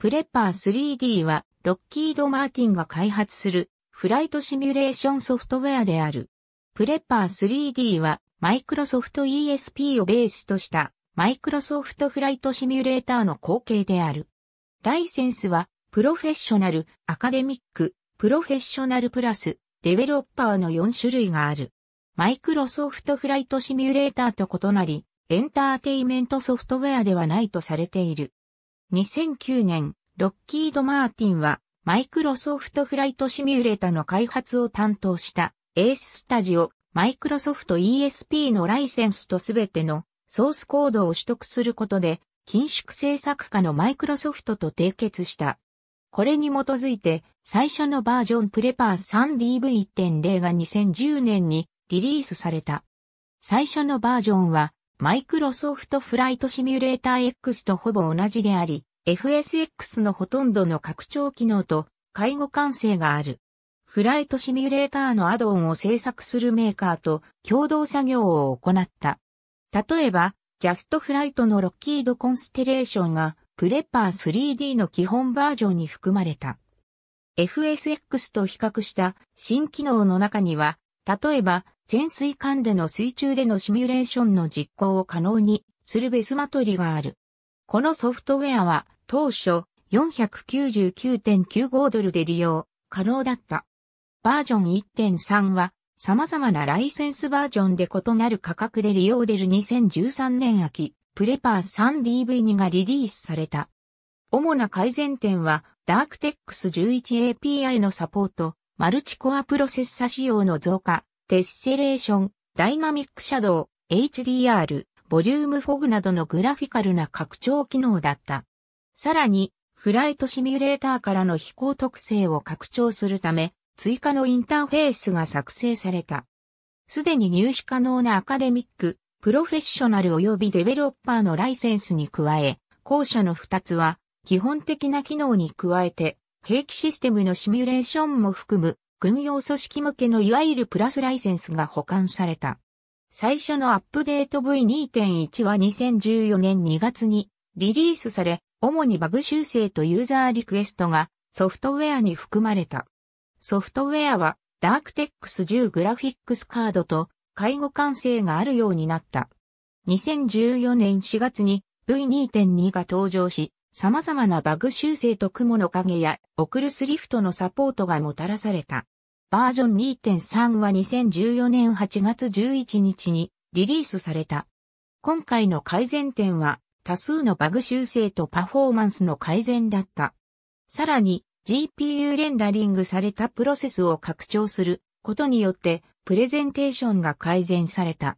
プレッパー 3D は、ロッキード・マーティンが開発する、フライトシミュレーションソフトウェアである。プレッパー 3D は、マイクロソフト ESP をベースとした、マイクロソフトフライトシミュレーターの後継である。ライセンスは、プロフェッショナル、アカデミック、プロフェッショナルプラス、デベロッパーの4種類がある。マイクロソフトフライトシミュレーターと異なり、エンターテイメントソフトウェアではないとされている。2009年、ロッキード・マーティンは、マイクロソフトフライトシミュレータの開発を担当した、エーススタジオ、マイクロソフト ESP のライセンスとすべてのソースコードを取得することで、緊縮制作下のマイクロソフトと締結した。これに基づいて、最初のバージョンプレパー 3DV1.0 が2010年にリリースされた。最初のバージョンは、マイクロソフトフライトシミュレーター X とほぼ同じであり、FSX のほとんどの拡張機能と介護管制がある。フライトシミュレーターのアドオンを制作するメーカーと共同作業を行った。例えば、ジャストフライトのロッキードコンステレーションがプレッパー 3D の基本バージョンに含まれた。FSX と比較した新機能の中には、例えば潜水艦での水中でのシミュレーションの実行を可能にするベスマトリがある。このソフトウェアは当初499.95ドルで利用可能だった。バージョン1.3は様々なライセンスバージョンで異なる価格で利用でる2013年秋、プレパー 3DV2 がリリースされた。主な改善点は、ダークテックス 11API のサポート、マルチコアプロセッサ仕様の増加、テッセレーション、ダイナミックシャドウ、HDR、ボリュームフォグなどのグラフィカルな拡張機能だった。さらに、フライトシミュレーターからの飛行特性を拡張するため、追加のインターフェースが作成された。すでに入手可能なアカデミック、プロフェッショナル及びデベロッパーのライセンスに加え、後者の2つは、基本的な機能に加えて、兵器システムのシミュレーションも含む、軍用組織向けのいわゆるプラスライセンスが保管された。最初のアップデート V2.1 は2014年2月にリリースされ、主にバグ修正とユーザーリクエストがソフトウェアに含まれた。ソフトウェアはダークテックス10グラフィックスカードと介護完成があるようになった。2014年4月に V2.2 が登場し、様々なバグ修正と雲の影やオクルスリフトのサポートがもたらされた。バージョン2.3は2014年8月11日にリリースされた。今回の改善点は多数のバグ修正とパフォーマンスの改善だった。さらに GPU レンダリングされたプロセスを拡張することによってプレゼンテーションが改善された。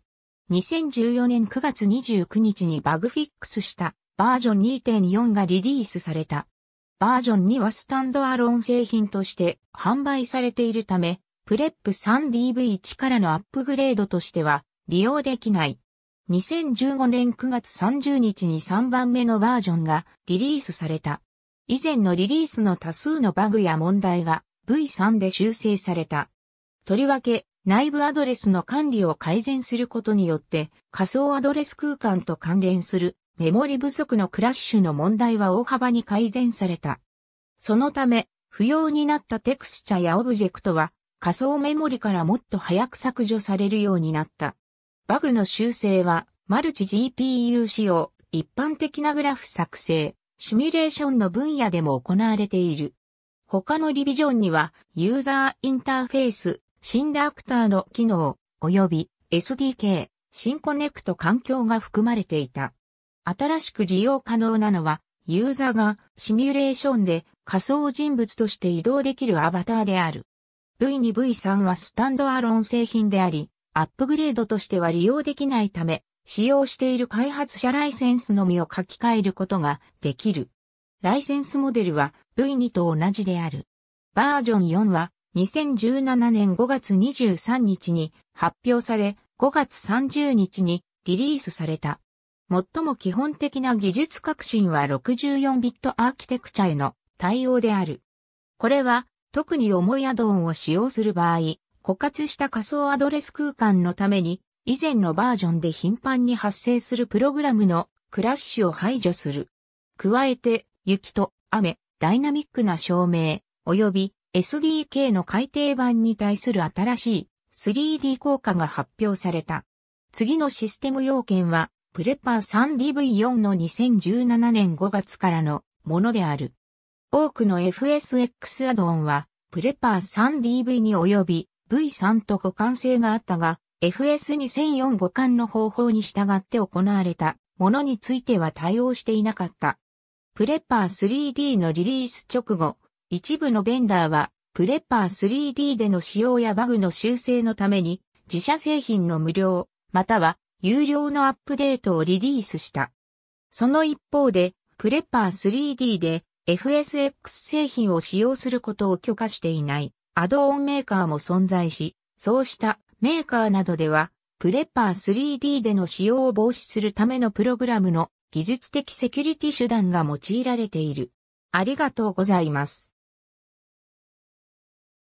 2014年9月29日にバグフィックスしたバージョン2.4がリリースされた。バージョン2はスタンドアロン製品として販売されているため、プレップ 3DV1 からのアップグレードとしては利用できない。2015年9月30日に3番目のバージョンがリリースされた。以前のリリースの多数のバグや問題が V3 で修正された。とりわけ、内部アドレスの管理を改善することによって仮想アドレス空間と関連するメモリ不足のクラッシュの問題は大幅に改善された。そのため、不要になったテクスチャやオブジェクトは仮想メモリからもっと早く削除されるようになった。バグの修正は、マルチ GPU 仕様、一般的なグラフ作成、シミュレーションの分野でも行われている。他のリビジョンには、ユーザーインターフェース、シンダクターの機能、及び SDK、シンコネクト環境が含まれていた。新しく利用可能なのは、ユーザーがシミュレーションで仮想人物として移動できるアバターである。V2V3 はスタンドアロン製品であり、アップグレードとしては利用できないため、使用している開発者ライセンスのみを書き換えることができる。ライセンスモデルは V2 と同じである。バージョン4は2017年5月23日に発表され、5月30日にリリースされた。最も基本的な技術革新は64ビットアーキテクチャへの対応である。これは特に重いアドオンを使用する場合、枯渇した仮想アドレス空間のために、以前のバージョンで頻繁に発生するプログラムのクラッシュを排除する。加えて、雪と雨、ダイナミックな照明、及び SDK の改訂版に対する新しい 3D 効果が発表された。次のシステム要件は、プレパー 3DV4 の2017年5月からのものである。多くの FSX アドオンは、プレパー 3DV に及び V3 と互換性があったが、FS2004 互換の方法に従って行われたものについては対応していなかった。プレッパー 3D のリリース直後、一部のベンダーは、プレッパー 3D での使用やバグの修正のために、自社製品の無料、または有料のアップデートをリリースした。その一方で、プレッパー 3D で FSX 製品を使用することを許可していないアドオンメーカーも存在し、そうしたメーカーなどでは、プレッパー 3D での使用を防止するためのプログラムの技術的セキュリティ手段が用いられている。ありがとうございます。